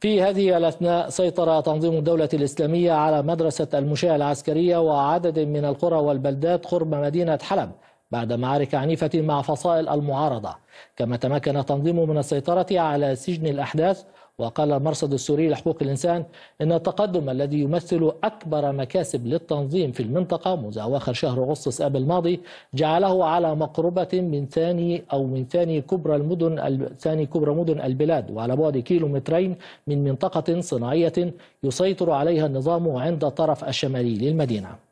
في هذه الأثناء سيطر تنظيم الدولة الإسلامية على مدرسة المشاة العسكرية وعدد من القرى والبلدات قرب مدينة حلب بعد معارك عنيفة مع فصائل المعارضة كما تمكن تنظيم من السيطرة على سجن الأحداث وقال المرصد السوري لحقوق الإنسان إن التقدم الذي يمثل أكبر مكاسب للتنظيم في المنطقة منذ أواخر شهر أغسطس آب الماضي جعله على مقربة من ثاني أو من ثاني كبرى المدن ثاني كبرى مدن البلاد وعلى بعد كيلومترين من منطقة صناعية يسيطر عليها النظام عند الطرف الشمالي للمدينة